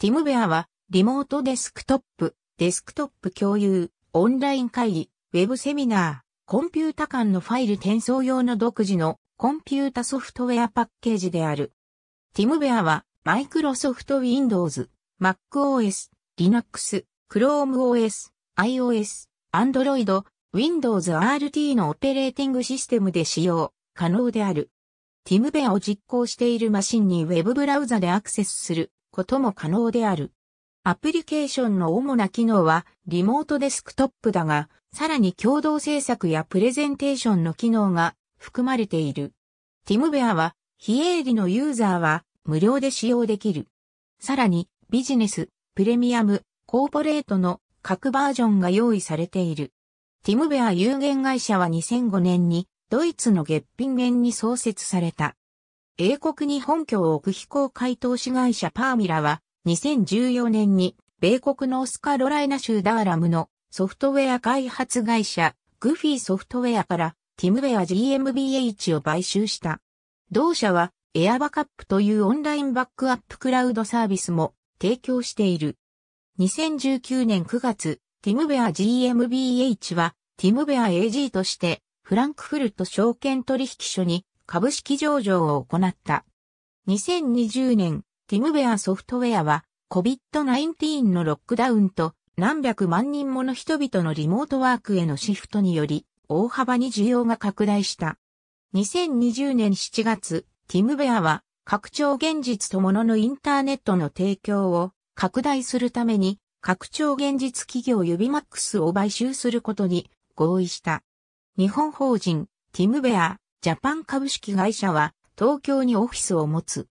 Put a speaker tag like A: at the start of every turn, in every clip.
A: ティムウェアは、リモートデスクトップ、デスクトップ共有、オンライン会議、ウェブセミナー、コンピュータ間のファイル転送用の独自のコンピュータソフトウェアパッケージである。ティムウェアは、マイクロソフト Windows、MacOS、Linux、ChromeOS、iOS、Android、Windows RT のオペレーティングシステムで使用可能である。ティムウェアを実行しているマシンにウェブブラウザでアクセスすることも可能である。アプリケーションの主な機能はリモートデスクトップだが、さらに共同制作やプレゼンテーションの機能が含まれている。ティムベアは、非営利のユーザーは無料で使用できる。さらに、ビジネス、プレミアム、コーポレートの各バージョンが用意されている。ティムベア有限会社は2005年にドイツの月品面に創設された。英国に本拠を置く飛行解投資会社パーミラは、2014年に、米国のオスカロライナ州ダーラムのソフトウェア開発会社、グフィーソフトウェアから、ティムウェア GmbH を買収した。同社は、エアバカップというオンラインバックアップクラウドサービスも提供している。2019年9月、ティムウェア GmbH は、ティムウェア AG として、フランクフルト証券取引所に株式上場を行った。2020年、ティムウェアソフトウェアは COVID-19 のロックダウンと何百万人もの人々のリモートワークへのシフトにより大幅に需要が拡大した。2020年7月、ティムウェアは拡張現実ともののインターネットの提供を拡大するために拡張現実企業ユビマックスを買収することに合意した。日本法人ティムウェアジャパン株式会社は東京にオフィスを持つ。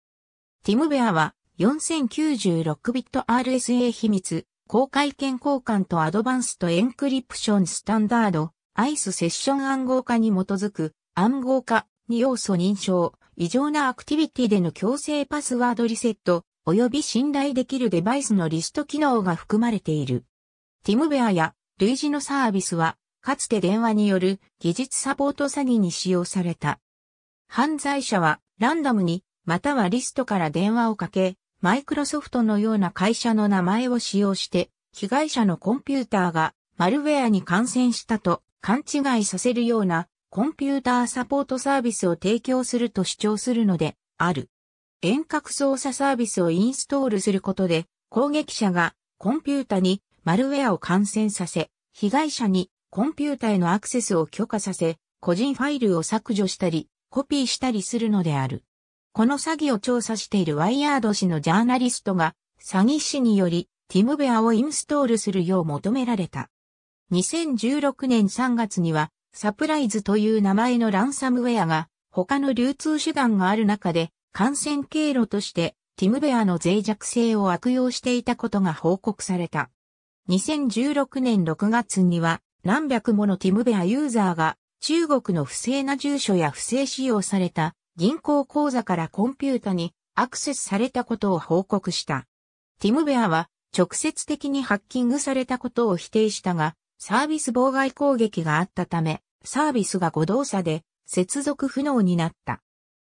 A: ティムウェアは4096ビット RSA 秘密、公開権交換とアドバンストエンクリプションスタンダード、アイスセッション暗号化に基づく暗号化に要素認証、異常なアクティビティでの強制パスワードリセット、及び信頼できるデバイスのリスト機能が含まれている。ティムウェアや類似のサービスはかつて電話による技術サポート詐欺に使用された。犯罪者はランダムにまたはリストから電話をかけ、マイクロソフトのような会社の名前を使用して、被害者のコンピューターがマルウェアに感染したと勘違いさせるようなコンピューターサポートサービスを提供すると主張するのである。遠隔操作サービスをインストールすることで攻撃者がコンピュータにマルウェアを感染させ、被害者にコンピュータへのアクセスを許可させ、個人ファイルを削除したり、コピーしたりするのである。この詐欺を調査しているワイヤード氏のジャーナリストが、詐欺師により、ティムベアをインストールするよう求められた。2016年3月には、サプライズという名前のランサムウェアが、他の流通手段がある中で、感染経路として、ティムベアの脆弱性を悪用していたことが報告された。2016年6月には、何百ものティムベアユーザーが中国の不正な住所や不正使用された銀行口座からコンピュータにアクセスされたことを報告した。ティムベアは直接的にハッキングされたことを否定したが、サービス妨害攻撃があったため、サービスが誤動作で接続不能になった。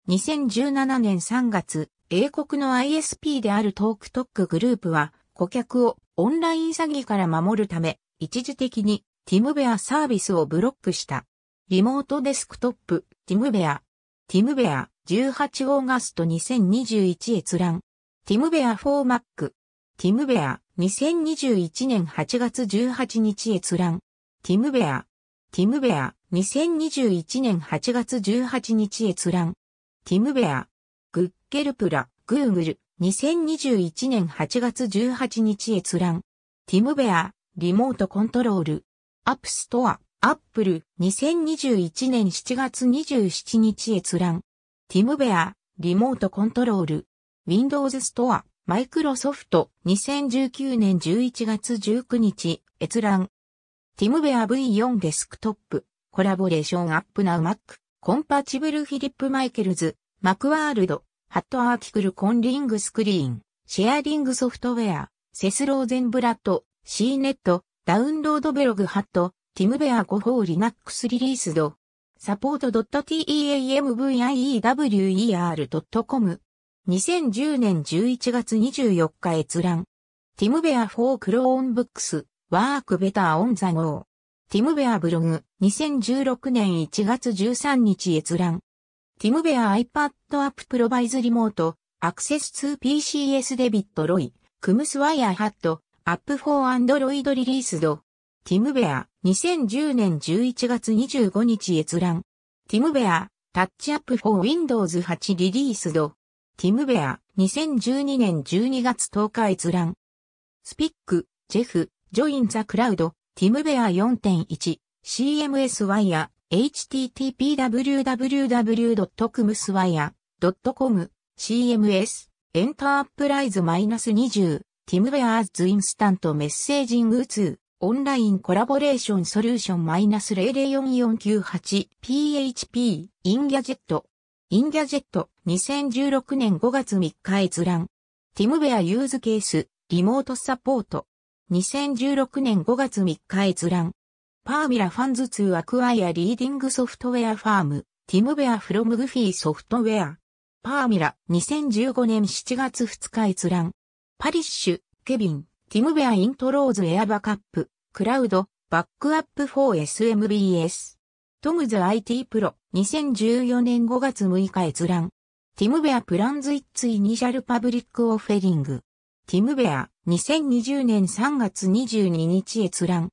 A: 2017年3月、英国の ISP であるトークトックグループは、顧客をオンライン詐欺から守るため、一時的にティムベアサービスをブロックした。リモートデスクトップ、ティムベア。ティムベア、18オーガスト2021閲覧。ティムベア 4Mac。ティムベア、2021年8月18日閲覧。ティムベア。ティムベア、2021年8月18日閲覧。ティムベア。グッケルプラ、グーグル、2021年8月18日閲覧。ティムベア、リモートコントロール。アップストア、アップル、2021年7月27日閲覧。ティムベア、リモートコントロール。Windows ストア、マイクロソフト、2019年11月19日、閲覧。ティムベア V4 デスクトップ、コラボレーションアップナウマック、コンパチブルフィリップ・マイケルズ、マクワールド、ハットアーティクルコンリングスクリーン、シェアリングソフトウェア、セスローゼンブラッド、C ネット、ダウンロードベログハット、ティムベア5法リナックスリリースド、サポート .teamviewer.com。2010年11月24日閲覧。ティムベア4クローンブックス、ワークベターオンザノー。ティムベアブログ、2016年1月13日閲覧。ティムベア iPad App Provides Remote、アクセス 2PCS デビットロイ、クムスワイヤーハット、アップ4アンドロイドリリースド。ティムベア、2010年11月25日閲覧。ティムベア、タッチアップ4 o r Windows 8リリースド。ティムベア、2012年12月10日閲覧。スピック、ジェフ、ジョインザクラウド、ティムベア4.1、CMS ワイヤ、http://www.cumswire.com、CMS、エンタープライズ -20、ティムウェアーズインスタントメッセージング2、オンラインコラボレーションソリューション0 0 4 4 9 8 p h p インギャジェット。インギャジェット、2016年5月3日閲覧。ティムウェアユーズケース、リモートサポート。2016年5月3日閲覧。パーミラファンズ2アクアイアリーディングソフトウェアファーム、ティムウェアフロムグフィーソフトウェア。パーミラ、2015年7月2日閲覧。パリッシュ、ケビン、ティムベアイントローズエアバカップ、クラウド、バックアップ 4SMBS。トムズ IT プロ、2014年5月6日閲覧。ティムベアプランズイッツイニシャルパブリックオフェリング。ティムベア、2020年3月22日閲覧。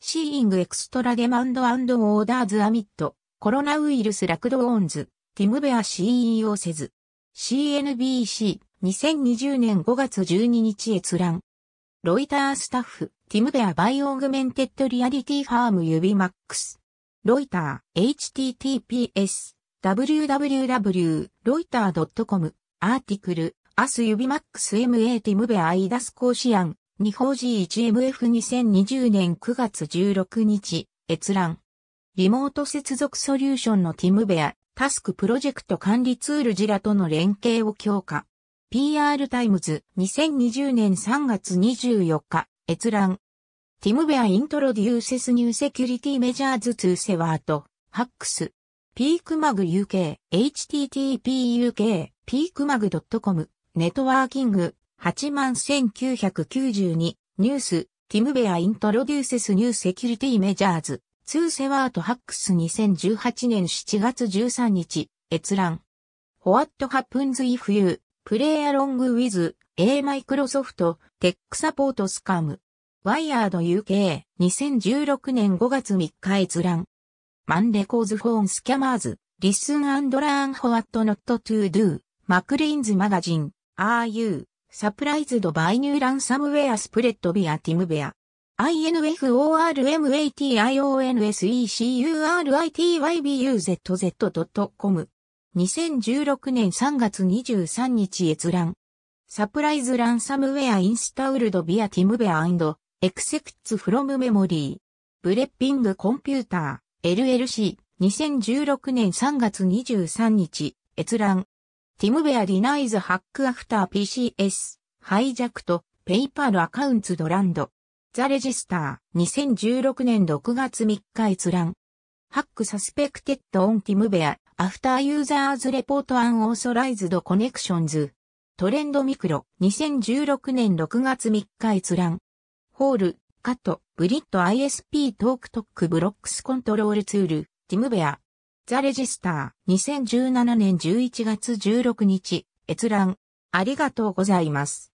A: シーイングエクストラデマンドオーダーズアミット、コロナウイルスラクドオンズ、ティムベア CEO せず。CNBC、2020年5月12日閲覧。ロイタースタッフ、ティムベアバイオーグメンテッドリアリティファーム指マックス。ロイター、https、www.loiter.com、アーティクル、アス指マックス MA ティムベアイダスコーシアン、日本 G1MF2020 年9月16日、閲覧。リモート接続ソリューションのティムベア、タスクプロジェクト管理ツールジラとの連携を強化。PR タイムズ2020年3月24日閲覧ティムベアイントロデューセスニューセキュリティメジャーズツーセワートハックスピークマグ UK httpuk ピークマグ .com ネットワーキング8万1992ニュースティムベアイントロデューセスニューセキュリティメジャーズツーセワートハックス2018年7月13日閲覧 What happens if you プレイアロングウィズ、A マイクロソフト、テックサポートスカム。ワイヤード UK、2016年5月3日閲覧。マンレコーズフォーンスキャマーズ、リッスンアンドラーンホワットノットトゥードゥ、マクレインズマガジン、RU、サプライズドバイニューランサムウェアスプレッドビアティムベア。INFORMATIONSECURITYBUZZ.com 2016年3月23日閲覧。サプライズランサムウェアインスタウルドビアティムベアエクセクツフロムメモリー。ブレッピングコンピューター LLC 2016年3月23日閲覧。ティムベアディナイズハックアフター PCS ハイジャクトペイパールアカウンツドランド。ザレジスター2016年6月3日閲覧。ハックサスペクテッドオンティムベアアフターユーザーズレポートアンオーソライズドコネクションズ。トレンドミクロ2016年6月3日閲覧。ホール、カット、ブリッド ISP トークトックブロックスコントロールツール、ティムベア。ザレジスター2017年11月16日閲覧。ありがとうございます。